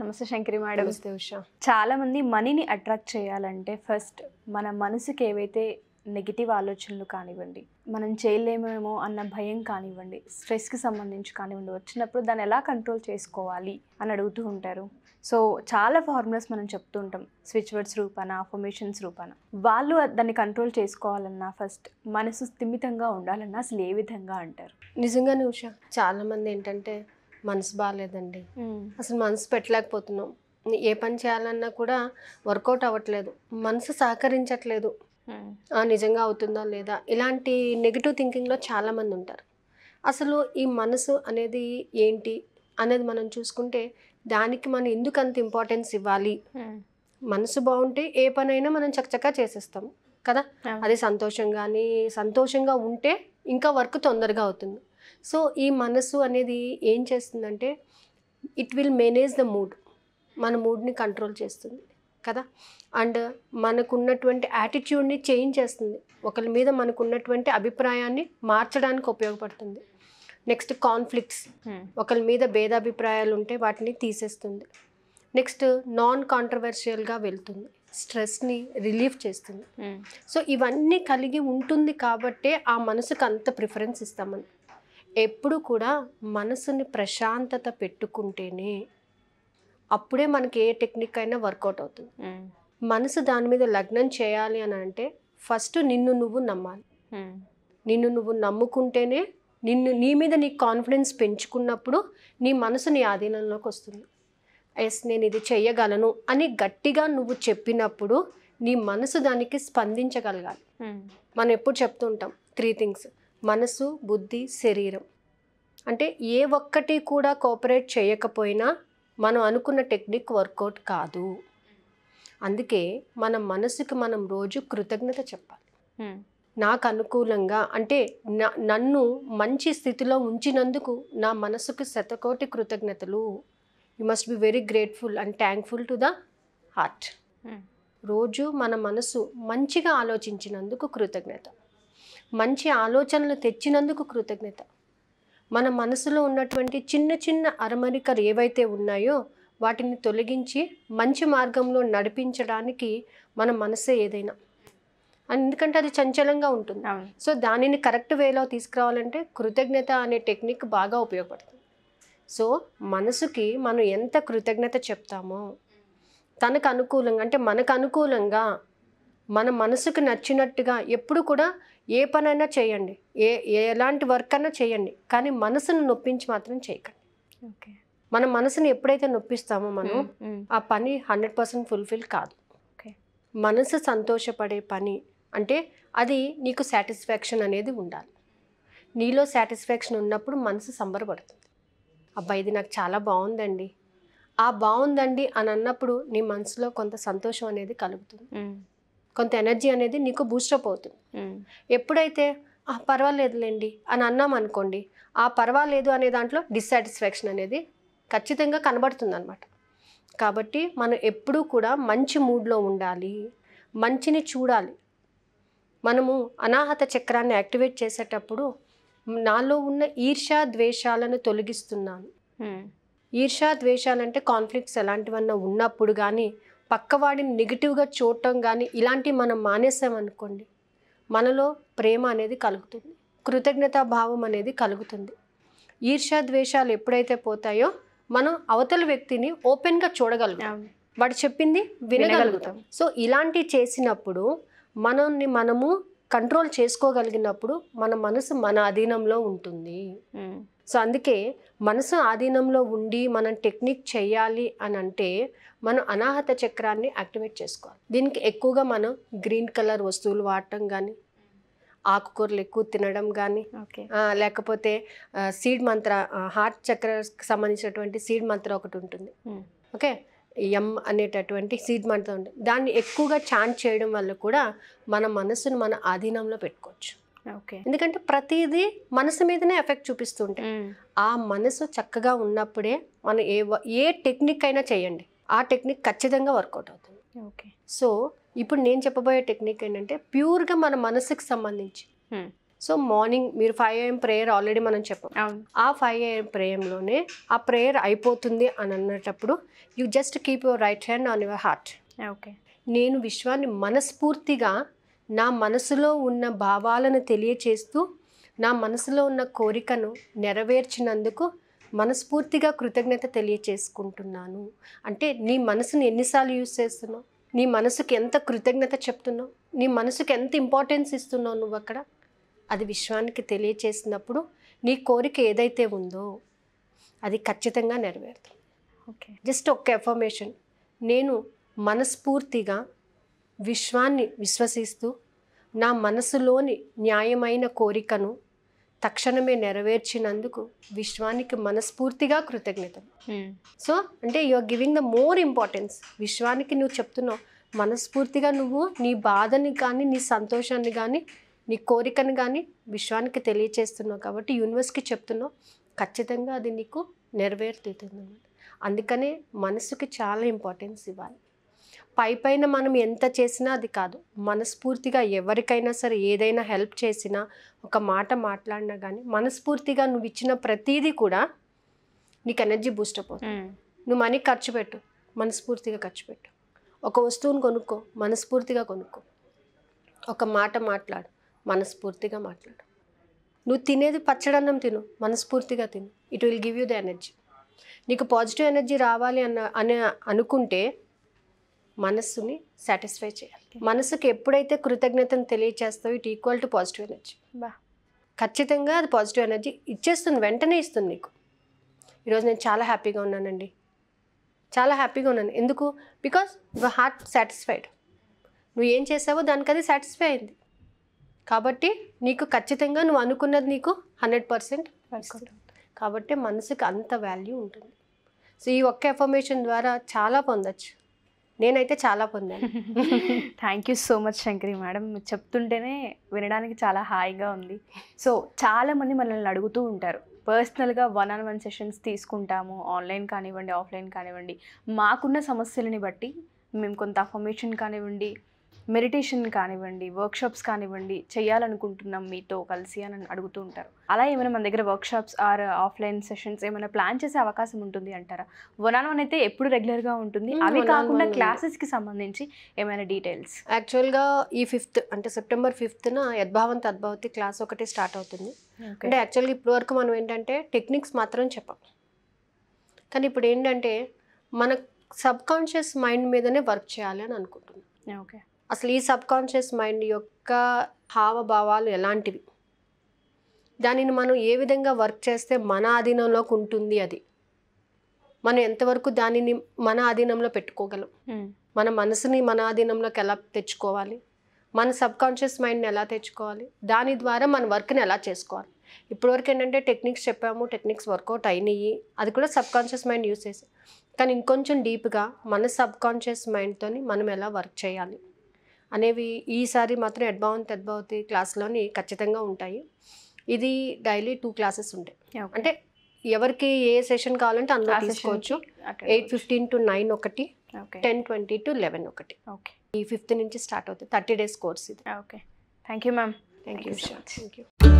నమస్తే శంకరి మేడం నమస్తే ఉషా చాలా మంది మనీని అట్రాక్ట్ చేయాలంటే ఫస్ట్ మన మనసుకి ఏవైతే నెగిటివ్ ఆలోచనలు కానివ్వండి మనం చేయలేమేమో అన్న భయం కానివ్వండి స్ట్రెస్కి సంబంధించి కానివ్వండి వచ్చినప్పుడు దాన్ని ఎలా కంట్రోల్ చేసుకోవాలి అని అడుగుతూ ఉంటారు సో చాలా ఫార్ములాస్ మనం చెప్తూ ఉంటాం స్విచ్ వర్డ్స్ రూపాన ఫర్మేషన్స్ రూపాన వాళ్ళు దాన్ని కంట్రోల్ చేసుకోవాలన్నా ఫస్ట్ మనసు స్థిమితంగా ఉండాలన్నా అసలు ఏ విధంగా అంటారు నిజంగానే ఉష చాలామంది ఏంటంటే మనసు బాగాలేదండి అసలు మనసు పెట్టలేకపోతున్నాం ఏ పని చేయాలన్నా కూడా వర్కౌట్ అవ్వట్లేదు మనసు సహకరించట్లేదు నిజంగా అవుతుందా లేదా ఇలాంటి నెగిటివ్ థింకింగ్లో చాలామంది ఉంటారు అసలు ఈ మనసు అనేది ఏంటి అనేది మనం చూసుకుంటే దానికి మనం ఎందుకు అంత ఇంపార్టెన్స్ ఇవ్వాలి మనసు బాగుంటే ఏ పనైనా మనం చకచకా చేసేస్తాం కదా అది సంతోషం కానీ సంతోషంగా ఉంటే ఇంకా వర్క్ తొందరగా అవుతుంది సో ఈ మనసు అనేది ఏం చేస్తుందంటే it will manage the mood మన మూడ్ని కంట్రోల్ చేస్తుంది కదా అండ్ మనకున్నటువంటి యాటిట్యూడ్ని చేంజ్ చేస్తుంది ఒకరి మీద మనకున్నటువంటి అభిప్రాయాన్ని మార్చడానికి ఉపయోగపడుతుంది నెక్స్ట్ కాన్ఫ్లిక్ట్స్ ఒకరి మీద భేదాభిప్రాయాలు ఉంటే వాటిని తీసేస్తుంది నెక్స్ట్ నాన్ కాంట్రవర్షియల్గా వెళ్తుంది స్ట్రెస్ని రిలీఫ్ చేస్తుంది సో hmm. ఇవన్నీ కలిగి ఉంటుంది కాబట్టే ఆ మనసుకు అంత ప్రిఫరెన్స్ ఇస్తామని ఎప్పుడు కూడా మనసుని ప్రశాంతత పెట్టుకుంటేనే అప్పుడే మనకి ఏ టెక్నిక్ అయినా వర్కౌట్ అవుతుంది మనసు దాని మీద లగ్నం చేయాలి అని అంటే ఫస్ట్ నిన్ను నువ్వు నమ్మాలి నిన్ను నువ్వు నమ్ముకుంటేనే నిన్ను నీ మీద నీ కాన్ఫిడెన్స్ పెంచుకున్నప్పుడు నీ మనసు నీ ఆధీనంలోకి వస్తుంది ఎస్ నేను ఇది చెయ్యగలను అని గట్టిగా నువ్వు చెప్పినప్పుడు నీ మనసు దానికి స్పందించగలగాలి మనం ఎప్పుడు చెప్తుంటాం త్రీ థింగ్స్ మనసు బుద్ధి శరీరం అంటే ఏ ఒక్కటి కూడా కోఆపరేట్ చేయకపోయినా మనం అనుకున్న టెక్నిక్ వర్కౌట్ కాదు అందుకే మన మనసుకి మనం రోజు కృతజ్ఞత చెప్పాలి నాకు అనుకూలంగా అంటే నన్ను మంచి స్థితిలో ఉంచినందుకు నా మనసుకు శతకోటి కృతజ్ఞతలు you must be very grateful and thankful to the heart రోజు మన మనసు మంచిగా ఆలోచించినందుకు కృతజ్ఞత మంచి ఆలోచనలు తెచ్చినందుకు కృతజ్ఞత మన మనసులో ఉన్నటువంటి చిన్న చిన్న అరమరికలు ఏవైతే ఉన్నాయో వాటిని తొలగించి మంచి మార్గంలో నడిపించడానికి మన మనసే ఏదైనా ఎందుకంటే అది చంచలంగా ఉంటుంది సో దానిని కరెక్ట్ వేలో తీసుకురావాలంటే కృతజ్ఞత అనే టెక్నిక్ బాగా ఉపయోగపడుతుంది సో మనసుకి మనం ఎంత కృతజ్ఞత చెప్తామో తనకు అనుకూలంగా అంటే మనకు అనుకూలంగా మన మనసుకు నచ్చినట్టుగా ఎప్పుడు కూడా ఏ పనైనా చేయండి ఏ ఎలాంటి వర్క్ అయినా చేయండి కానీ మనసును నొప్పించి మాత్రం చేయకండి మన మనసుని ఎప్పుడైతే నొప్పిస్తామో మనం ఆ పని హండ్రెడ్ పర్సెంట్ ఫుల్ఫిల్ కాదు మనసు సంతోషపడే పని అంటే అది నీకు సాటిస్ఫాక్షన్ అనేది ఉండాలి నీలో సాటిస్ఫాక్షన్ ఉన్నప్పుడు మనసు సంబరపడుతుంది అబ్బాయి ఇది నాకు చాలా బాగుందండి ఆ బాగుందండి అని అన్నప్పుడు నీ మనసులో కొంత సంతోషం అనేది కలుగుతుంది కొంత ఎనర్జీ అనేది నీకు బూస్టప్ అవుతుంది ఎప్పుడైతే పర్వాలేదులేండి అని అన్నాం అనుకోండి ఆ పర్వాలేదు అనే దాంట్లో డిస్సాటిస్ఫాక్షన్ అనేది ఖచ్చితంగా కనబడుతుంది అనమాట కాబట్టి మనం ఎప్పుడూ కూడా మంచి మూడ్లో ఉండాలి మంచిని చూడాలి మనము అనాహత చక్రాన్ని యాక్టివేట్ చేసేటప్పుడు నాలో ఉన్న ఈర్షా ద్వేషాలను తొలగిస్తున్నాను ఈర్షా ద్వేషాలంటే కాన్ఫ్లిక్ట్స్ ఎలాంటివన్నా ఉన్నప్పుడు కానీ పక్కవాడిని నెగిటివ్గా చూడటం కానీ ఇలాంటివి మనం మానేసామనుకోండి మనలో ప్రేమ అనేది కలుగుతుంది కృతజ్ఞతా భావం అనేది కలుగుతుంది ఈర్ష్య ద్వేషాలు ఎప్పుడైతే పోతాయో మనం అవతల వ్యక్తిని ఓపెన్గా చూడగలుగుతాం వాడు చెప్పింది వినగలుగుతాం సో ఇలాంటివి చేసినప్పుడు మనల్ని మనము కంట్రోల్ చేసుకోగలిగినప్పుడు మన మనసు మన అధీనంలో ఉంటుంది సో అందుకే మనసు ఆధీనంలో ఉండి మనం టెక్నిక్ చేయాలి అని అంటే మనం అనాహత చక్రాన్ని యాక్టివేట్ చేసుకోవాలి దీనికి ఎక్కువగా మనం గ్రీన్ కలర్ వస్తువులు వాడటం కానీ ఆకుకూరలు ఎక్కువ తినడం కానీ లేకపోతే సీడ్ మంత్ర హార్ట్ చక్రకి సంబంధించినటువంటి సీడ్ మంత్ర ఒకటి ఉంటుంది ఓకే ఎం అనేటటువంటి సీడ్ మంత్ర ఉంటుంది దాన్ని ఎక్కువగా ఛాన్స్ చేయడం వల్ల కూడా మన మనసును మన ఆధీనంలో పెట్టుకోవచ్చు ఎందుకంటే ప్రతిదీ మనసు మీదనే ఎఫెక్ట్ చూపిస్తుంటే ఆ మనసు చక్కగా ఉన్నప్పుడే మనం ఏ ఏ టెక్నిక్ అయినా చేయండి ఆ టెక్నిక్ ఖచ్చితంగా వర్కౌట్ అవుతుంది ఓకే సో ఇప్పుడు నేను చెప్పబోయే టెక్నిక్ ఏంటంటే ప్యూర్గా మన మనసుకి సంబంధించి సో మార్నింగ్ మీరు ఫైవ్ ఏఎం ప్రేయర్ ఆల్రెడీ మనం చెప్పాం ఆ ఫైవ్ ఏఎం ప్రేయంలోనే ఆ ప్రేయర్ అయిపోతుంది అని అన్నటప్పుడు you just keep your right hand on your heart okay నేను విశ్వాన్ని మనస్ఫూర్తిగా నా మనసులో ఉన్న భావాలను తెలియచేస్తూ నా మనసులో ఉన్న కోరికను నెరవేర్చినందుకు మనస్ఫూర్తిగా కృతజ్ఞత తెలియచేసుకుంటున్నాను అంటే నీ మనసును ఎన్నిసార్లు యూజ్ చేస్తున్నావు నీ మనసుకి ఎంత కృతజ్ఞత చెప్తున్నావు నీ మనసుకి ఎంత ఇంపార్టెన్స్ ఇస్తున్నావు నువ్వు అక్కడ అది విశ్వానికి తెలియచేసినప్పుడు నీ కోరిక ఏదైతే ఉందో అది ఖచ్చితంగా నెరవేరుతుంది ఓకే జస్ట్ ఒక్క ఎఫర్మేషన్ నేను మనస్ఫూర్తిగా విశ్వాన్ని విశ్వసిస్తూ నా మనసులోని న్యాయమైన కోరికను తక్షణమే నెరవేర్చినందుకు విశ్వానికి మనస్ఫూర్తిగా కృతజ్ఞతలు hmm. సో అంటే you are giving the more importance విశ్వానికి నువ్వు చెప్తున్నావు మనస్ఫూర్తిగా నువ్వు నీ బాధని కానీ నీ సంతోషాన్ని కానీ నీ కోరికను కానీ విశ్వానికి తెలియచేస్తున్నావు కాబట్టి యూనివర్స్కి చెప్తున్నావు ఖచ్చితంగా అది నీకు నెరవేరుతుంది అందుకనే మనసుకి చాలా ఇంపార్టెన్స్ ఇవ్వాలి పై పైన మనం ఎంత చేసినా అది కాదు మనస్ఫూర్తిగా ఎవరికైనా సరే ఏదైనా హెల్ప్ చేసినా ఒక మాట మాట్లాడినా కానీ మనస్ఫూర్తిగా నువ్వు ఇచ్చిన ప్రతీది కూడా నీకు ఎనర్జీ బూస్ట్ అవుతుంది నువ్వు మనీ ఖర్చు పెట్టు మనస్ఫూర్తిగా ఖర్చు పెట్టు ఒక వస్తువును కొనుక్కో మనస్ఫూర్తిగా కొనుక్కో ఒక మాట మాట్లాడు మనస్ఫూర్తిగా మాట్లాడు నువ్వు తినేది పచ్చడన్నం తిను మనస్ఫూర్తిగా తిను it will give you the energy నీకు పాజిటివ్ ఎనర్జీ రావాలి అన్న అని అనుకుంటే మనస్సుని సాటిస్ఫై చేయాలి మనసుకి ఎప్పుడైతే కృతజ్ఞతను తెలియచేస్తావు it equal to positive energy బా ఖచ్చితంగా అది పాజిటివ్ ఎనర్జీ ఇచ్చేస్తుంది వెంటనే ఇస్తుంది నీకు ఈరోజు నేను చాలా హ్యాపీగా ఉన్నానండి చాలా హ్యాపీగా ఉన్నాను ఎందుకు బికాస్ యువ హార్ట్ సాటిస్ఫైడ్ నువ్వు ఏం చేసావో దానికి అది సాటిస్ఫై అయింది కాబట్టి నీకు ఖచ్చితంగా నువ్వు అనుకున్నది నీకు హండ్రెడ్ పర్సెంట్ కాబట్టి మనసుకి అంత వాల్యూ ఉంటుంది సో ఈ ఒక్క ఎఫర్మేషన్ ద్వారా చాలా పొందొచ్చు నేనైతే చాలా పొందాను thank you so much Shankari madam చెప్తుంటేనే వినడానికి చాలా హాయిగా ఉంది సో చాలా మంది మనల్ని అడుగుతూ ఉంటారు పర్సనల్గా వన్ ఆన్ వన్ సెషన్స్ తీసుకుంటాము ఆన్లైన్ కానివ్వండి ఆఫ్లైన్ కానివ్వండి మాకున్న సమస్యలని బట్టి మేము కొంత అఫర్మేషన్ కానివ్వండి మెడిటేషన్ కానివ్వండి వర్క్షాప్స్ కానివ్వండి చేయాలనుకుంటున్నాం మీతో కలిసి అని అడుగుతూ ఉంటారు అలా ఏమైనా మన దగ్గర వర్క్షాప్స్ ఆర్ ఆఫ్లైన్ సెషన్స్ ఏమైనా ప్లాన్ చేసే అవకాశం ఉంటుంది అంటారా వన్ ఆన్ వన్ అయితే ఎప్పుడు రెగ్యులర్గా ఉంటుంది అవి కాకుండా క్లాసెస్కి సంబంధించి ఏమైనా డీటెయిల్స్ యాక్చువల్గా ఈ ఫిఫ్త్ అంటే సెప్టెంబర్ ఫిఫ్త్న యద్భావంత్ అద్భావతి క్లాస్ ఒకటి స్టార్ట్ అవుతుంది అంటే యాక్చువల్గా ఇప్పుడు వరకు మనం ఏంటంటే టెక్నిక్స్ మాత్రం చెప్పం కానీ ఇప్పుడు ఏంటంటే మన సబ్కాన్షియస్ మైండ్ మీదనే వర్క్ చేయాలి అని అనుకుంటున్నాం ఓకే అసలు ఈ సబ్కాన్షియస్ మైండ్ యొక్క హావభావాలు ఎలాంటివి దానిని మనం ఏ విధంగా వర్క్ చేస్తే మన ఆధీనంలోకి ఉంటుంది అది మనం ఎంతవరకు దానిని మన ఆధీనంలో పెట్టుకోగలం మన మనసుని మన ఆధీనంలోకి ఎలా తెచ్చుకోవాలి మన సబ్కాన్షియస్ మైండ్ని ఎలా తెచ్చుకోవాలి దాని ద్వారా మన వర్క్ని ఎలా చేసుకోవాలి ఇప్పటివరకు ఏంటంటే టెక్నిక్స్ చెప్పాము టెక్నిక్స్ వర్కౌట్ అయినాయి అది కూడా సబ్కాన్షియస్ మైండ్ యూస్ చేసి కానీ ఇంకొంచెం డీప్గా మన సబ్కాన్షియస్ మైండ్తో మనం ఎలా వర్క్ చేయాలి అనేవి ఈసారి మాత్రం ఎడ్భావన్ తద్భావతి క్లాస్లోని ఖచ్చితంగా ఉంటాయి ఇది డైలీ టూ క్లాసెస్ ఉంటాయి అంటే ఎవరికి ఏ సెషన్ కావాలంటే అందులో తీసుకోవచ్చు ఎయిట్ ఫిఫ్టీన్ టు నైన్ ఒకటి టెన్ ట్వంటీ టు లెవెన్ ఒకటి ఓకే ఈ ఫిఫ్త్ నుంచి స్టార్ట్ అవుతుంది థర్టీ డేస్ కోర్స్ ఇది okay thank you ma'am thank you thank you